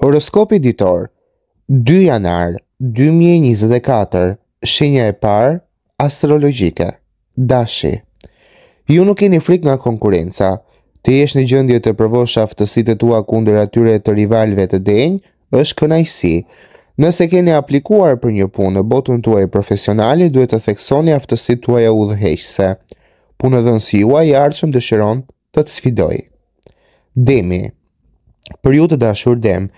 Horoskopi ditor 2 janar 2024 Shenja e par Astrologike Dashi Ju nuk e një frik nga konkurenca Të jesh në gjëndje të përvosh aftësit e tua kunder atyre të rivalve të denj është kënajsi Nëse keni aplikuar për një punë në botën tuaj profesionali duhet të theksoni aftësit tuaj u Punëdhënësi Punë dhe nësi juaj i arqëm dëshiron të të sfidoj Demi Për ju të dashur dem,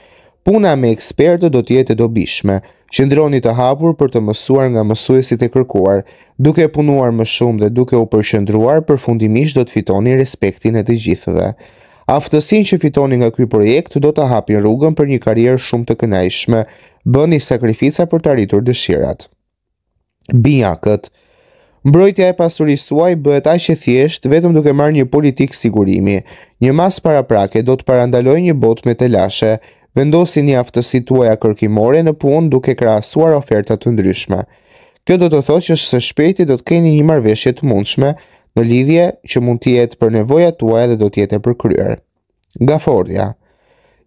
puna me ekspertë do të jetë e dobishme. Qëndroni të hapur për të mësuar nga mësuesit e kërkuar, duke punuar më shumë dhe duke u përqendruar përfundimisht do të fitoni respektin e të gjithëve. Aftësinë që fitoni nga ky projekt do ta hapin rrugën për një karrierë shumë të kënaqshme. Bëni sakrifica për të arritur dëshirat. Binjakët mbrojtja e pasurisë suaj bëhet aq e thjeshtë vetëm duke marrë një politikë sigurimi. Një mas paraprake do të parandaloj një botë me të lashe, vendosin një aftësi tuaja kërkimore në punë duke krahasuar ofertat të ndryshme. Kjo do të thotë që së shpejti do të keni një marveshje të mundshme në lidhje që mund tjetë për nevoja tuaja dhe do tjetë e përkryrë. Gafordja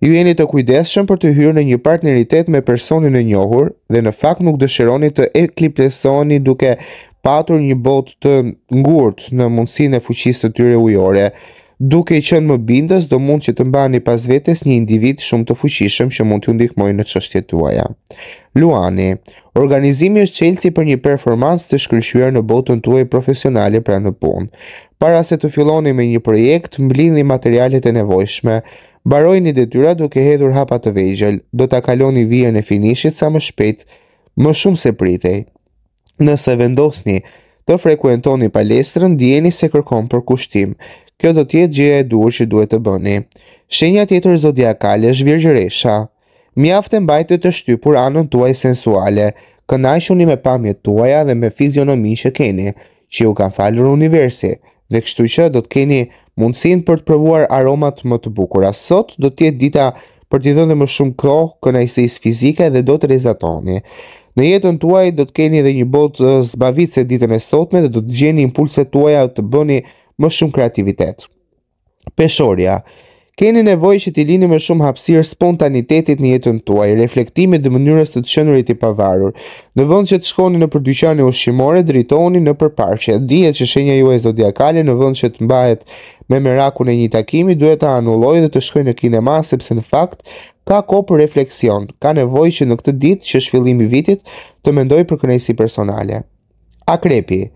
Ju jeni të kujdesshëm për të hyrë në një partneritet me personin e njohur dhe në fakt nuk dëshironi të eklipsoni duke patur një bot të ngurt në mundësin e fuqisë të tyre ujore, duke i qënë më bindës do mund që të mba një pas vetes një individ shumë të fuqishëm që mund të ndihmoj në qështjet tuaja. Luani, organizimi është qelci për një performans të shkryshuar në botën tuaj profesionale pra në punë. Para se të filoni me një projekt, mblini materialet e nevojshme, një detyra duke hedhur hapa të vejgjel, do të kaloni vijën e finishit sa më shpet, më shumë se pritej. Nëse vendosni të frekuentoni palestrën, dijeni se kërkon për kushtim. Kjo do të jetë gjëja e duhur që duhet të bëni. Shenja tjetër zodiakale është Virgjëresha. Mjaft e mbajtë të shtypur anën tuaj sensuale. shuni me pamjet tuaja dhe me fizionomin që keni, që ju ka falur universi dhe kështu që do të keni mundësin për të përvuar aromat më të bukura. Sot do të jetë dita për t'i dhënë më shumë kohë kënaqësisë fizike dhe do të rezatoni. Në jetën tuaj do të keni edhe një botë zbavitse ditën e sotme dhe do të gjeni impulset tuaja të bëni më shumë kreativitet. Peshorja, keni nevojë që të lini më shumë hapësirë spontanitetit në jetën tuaj, reflektimit dhe mënyrës të të qënërit i pavarur. Në vënd që të shkoni në përdyqani ushqimore, dritoni në përparqe. Dihet që shenja ju e zodiakale në vënd që të mbahet me merakun e një takimi, duhet të anulloj dhe të shkoj në kinema, sepse në fakt ka ko për refleksion, ka nevoj që në këtë ditë që i vitit të mendoj për kënejsi personale. Akrepi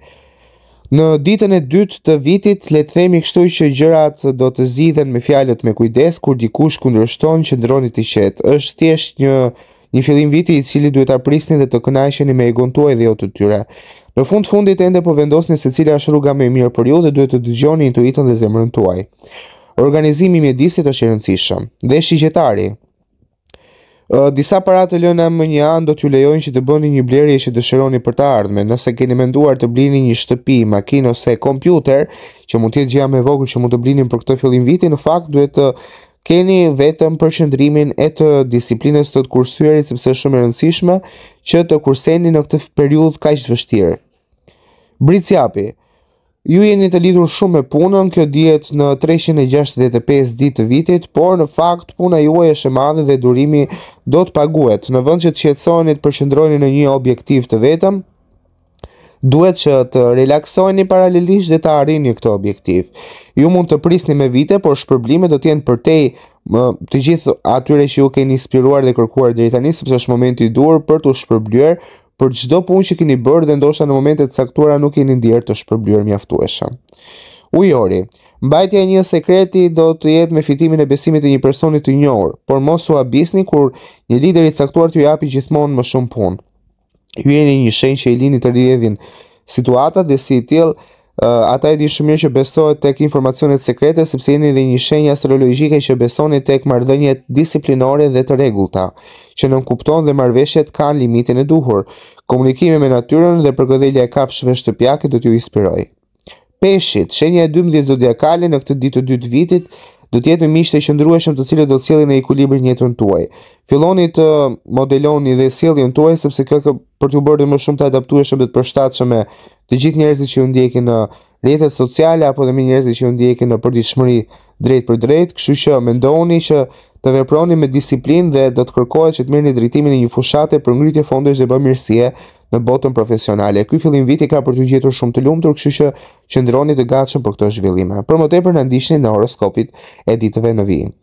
Në ditën e dytë të vitit, le të themi kështu që gjërat do të zgjidhen me fjalët me kujdes kur dikush kundërshton që ndroni të qetë. Është thjesht një një fillim viti i cili duhet ta prisni dhe të kënaqeni me egon tuaj dhe jo të tyre. Në fund fundit ende po vendosni se cila është rruga më e mirë për ju dhe duhet të dëgjoni intuitën dhe zemrën tuaj. Organizimi mjedisit është i rëndësishëm. Dhe shigjetari, Disa para të lënë më një anë do t'ju lejojnë që të bëni një blerje që dëshironi për të ardhme. Nëse keni menduar të blini një shtëpi, makinë ose kompjuter, që mund të jetë gjëja më e vogël që mund të blinin për këtë fillim viti, në fakt duhet të keni vetëm përqendrimin e të disiplinës të, të kursyerit sepse është shumë e rëndësishme që të kurseni në këtë periudhë kaq të vështirë. Brici japi. Ju jeni të lidhur shumë me punën, kjo dihet në 365 ditë të vitit, por në fakt puna juaj është e madhe dhe durimi do të paguhet. Në vend që të qetësoheni të përqendroheni në një objektiv të vetëm, duhet që të relaksoheni paralelisht dhe të arrini këtë objektiv. Ju mund të prisni me vite, por shpërblimet do të jenë përtej të gjithë atyre që ju keni inspiruar dhe kërkuar deri tani, sepse është momenti i dur për të shpërblyer për çdo punë që keni bërë dhe ndoshta në momente të caktuara nuk keni ndier të shpërblyer mjaftueshëm. Ujori, mbajtja e një sekreti do të jetë me fitimin e besimit të një personi të njohur, por mos u abisni kur një lider i caktuar t'ju japi gjithmonë më shumë punë. Ju jeni një shenjë që i lini të rrjedhin situata dhe si i tillë ata e di shumë mirë që besohet tek informacionet sekrete sepse jeni dhe një shenjë astrologjike që besoni tek marrëdhëniet disiplinore dhe të rregullta, që nënkupton kupton dhe marrveshjet kanë limitin e duhur. Komunikimi me natyrën dhe përgodhelja e kafshëve shtëpiake do t'ju inspirojë. Peshit, shenja e 12 zodiakale në këtë ditë të dytë vitit, Do të jetë një miqtë qëndrueshëm të cilët do të sjellin ekuilibrin në jetën tuaj. Filloni të modeloni dhe sjelljen tuaj sepse kjo ka për të bërë më shumë të adaptueshëm dhe të përshtatshëm me të gjithë njerëzit që ju ndjekin në rrjetet sociale apo dhe me njerëzit që ju ndjekin në përditshmëri drejt për drejt, kështu që mendoni që të veproni me disiplinë dhe do të kërkohet që të merrni drejtimin e një fushate për ngritje fondesh dhe bamirësie në botën profesionale. Ky fillim viti ka për të gjetur shumë të lumtur, kështu që qëndroni të gatshëm për këto zhvillim. Për më tepër na ndiqni në horoskopit e ditëve në vijim.